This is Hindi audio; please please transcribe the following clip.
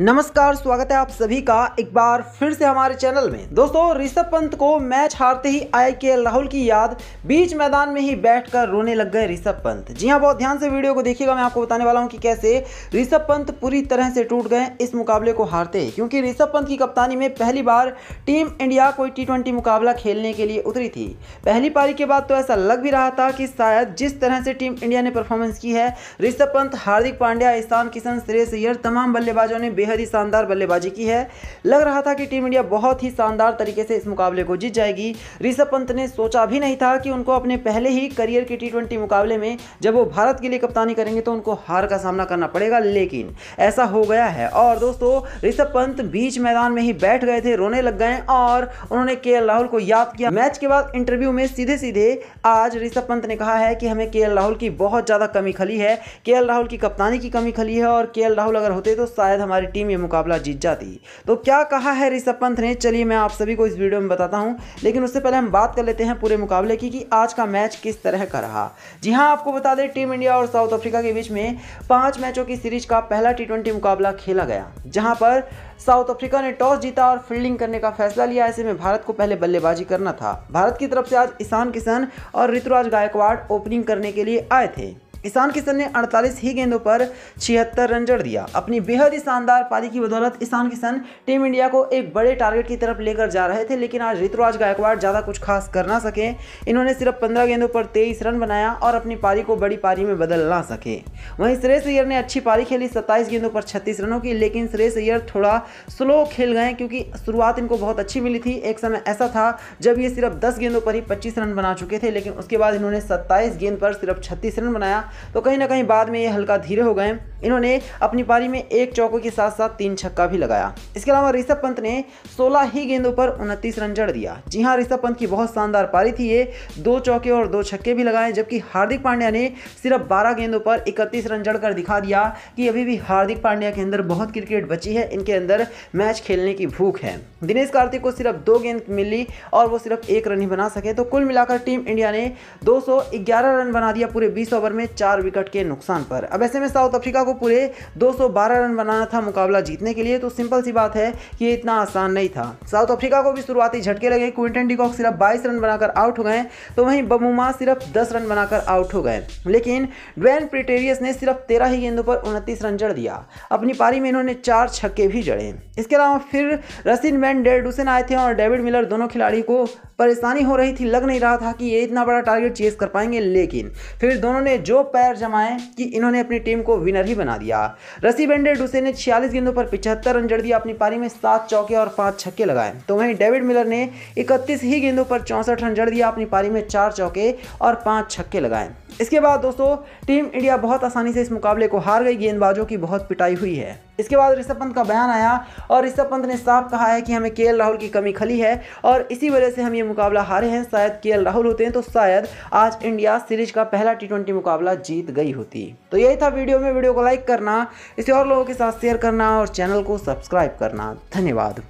नमस्कार स्वागत है आप सभी का एक बार फिर से हमारे चैनल में दोस्तों ऋषभ पंत को मैच हारते ही आई के राहुल की याद बीच मैदान में ही बैठकर रोने लग गए ऋषभ पंत जी हाँ बहुत ध्यान से वीडियो को देखिएगा मैं आपको बताने वाला हूँ कि कैसे ऋषभ पंत पूरी तरह से टूट गए इस मुकाबले को हारते ही क्योंकि ऋषभ पंत की कप्तानी में पहली बार टीम इंडिया कोई टी मुकाबला खेलने के लिए उतरी थी पहली पारी के बाद तो ऐसा लग भी रहा था कि शायद जिस तरह से टीम इंडिया ने परफॉर्मेंस की है ऋषभ पंत हार्दिक पांड्या ईशान किशन श्रेयस अय्यर तमाम बल्लेबाजों ने बेहद ही शानदार बल्लेबाजी की है लग रहा था कि टीम इंडिया बहुत ही शानदार तरीके से इस मुकाबले को जीत जाएगी ऋषभ पंत ने सोचा भी नहीं था कि उनको अपने पहले ही करियर के टी मुकाबले में जब वो भारत के लिए कप्तानी करेंगे तो उनको हार का सामना करना पड़ेगा लेकिन ऐसा हो गया है और दोस्तों ऋषभ पंत बीच मैदान में ही बैठ गए थे रोने लग गए और उन्होंने के राहुल को याद किया मैच के बाद इंटरव्यू में सीधे सीधे आज ऋषभ पंत ने कहा है कि हमें के राहुल की बहुत ज़्यादा कमी खली है के राहुल की कप्तानी की कमी खली है और के राहुल अगर होते तो शायद हमारी टीम ये मुकाबला जीत जाती तो क्या कहा है ऋषभ पंत ने चलिए मैं आप सभी को इस वीडियो में बताता हूँ लेकिन उससे पहले हम बात कर लेते हैं पूरे मुकाबले की कि आज का मैच किस तरह का रहा जी हाँ आपको बता दें टीम इंडिया और साउथ अफ्रीका के बीच में पाँच मैचों की सीरीज का पहला टी मुकाबला खेला गया जहाँ पर साउथ अफ्रीका ने टॉस जीता और फील्डिंग करने का फैसला लिया ऐसे में भारत को पहले बल्लेबाजी करना था भारत की तरफ से आज ईशान किशन और ऋतुराज गायकवाड़ ओपनिंग करने के लिए आए थे ईशान किशन ने 48 ही गेंदों पर छिहत्तर रन जड़ दिया अपनी बेहद ही शानदार पारी की बदौलत ईशान किशन टीम इंडिया को एक बड़े टारगेट की तरफ लेकर जा रहे थे लेकिन आज ऋतुराज गायकवाड़ ज़्यादा कुछ खास कर ना सके इन्होंने सिर्फ पंद्रह गेंदों पर तेईस रन बनाया और अपनी पारी को बड़ी पारी में बदल ना सके वहीं श्रेष अय्यर ने अच्छी पारी खेली सत्ताईस गेंदों पर छत्तीस रनों की लेकिन श्रेष अय्यर थोड़ा स्लो खेल गए क्योंकि शुरुआत इनको बहुत अच्छी मिली थी एक समय ऐसा था जब ये सिर्फ दस गेंदों पर ही पच्चीस रन बना चुके थे लेकिन उसके बाद इन्होंने सत्ताईस गेंद पर सिर्फ छत्तीस रन बनाया तो कहीं ना कहीं बाद में ये हल्का धीरे हो गए इन्होंने अपनी पारी में एक चौकों के साथ साथ तीन छक्का भी लगाया इसके अलावा ऋषभ पंत ने 16 ही गेंदों पर उनतीस रन जड़ दिया जी हाँ ऋषभ पंत की बहुत शानदार पारी थी ये दो चौके और दो छक्के भी लगाए जबकि हार्दिक पांड्या ने सिर्फ 12 गेंदों पर 31 रन जड़ कर दिखा दिया कि अभी भी हार्दिक पांड्या के अंदर बहुत क्रिकेट बची है इनके अंदर मैच खेलने की भूख है दिनेश कार्तिक को सिर्फ दो गेंद मिली और वो सिर्फ एक रन ही बना सके तो कुल मिलाकर टीम इंडिया ने दो रन बना दिया पूरे बीस ओवर में चार चार विकेट के नुकसान पर अब ऐसे में साउथ अफ्रीका को पूरे 212 रन बनाना था मुकाबला जीतने के लिए तो सिंपल सी बात है कि ये इतना आसान नहीं था साउथ अफ्रीका को भी शुरुआती झटके लगे क्विंटन डिकॉक सिर्फ बाईस रन बनाकर आउट हो गए तो वहीं बबुमा सिर्फ दस रन बनाकर आउट हो गए लेकिन ड्वेन प्रिटेरियस ने सिर्फ तेरह ही गेंदों पर उनतीस रन जड़ दिया अपनी पारी में इन्होंने चार छक्के भी जड़े इसके अलावा फिर रसिन मैन डेडुसेन आए थे और डेविड मिलर दोनों खिलाड़ी को परेशानी हो रही थी लग नहीं रहा था कि ये इतना बड़ा टारगेट चेस कर पाएंगे लेकिन फिर दोनों ने जो पैर जमाए कि इन्होंने अपनी टीम को विनर ही बना दिया रसी बेंडे डुसे ने छियालीस गेंदों पर पिछहत्तर रन जड़ दिया अपनी पारी में सात चौके और पांच छक्के लगाए तो वहीं डेविड मिलर ने इकतीस ही गेंदों पर चौंसठ रन जड़ दिया अपनी पारी में चार चौके और पांच छक्के लगाए इसके बाद दोस्तों टीम इंडिया बहुत आसानी से इस मुकाबले को हार गई गेंदबाजों की बहुत पिटाई हुई है इसके बाद ऋषभ पंत का बयान आया और ऋषभ पंत ने साफ कहा है कि हमें के राहुल की कमी खली है और इसी वजह से हम ये मुकाबला हारे हैं शायद के राहुल होते हैं तो शायद आज इंडिया सीरीज का पहला टी मुकाबला जीत गई होती तो यही था वीडियो में वीडियो को लाइक करना इसे और लोगों के साथ शेयर करना और चैनल को सब्सक्राइब करना धन्यवाद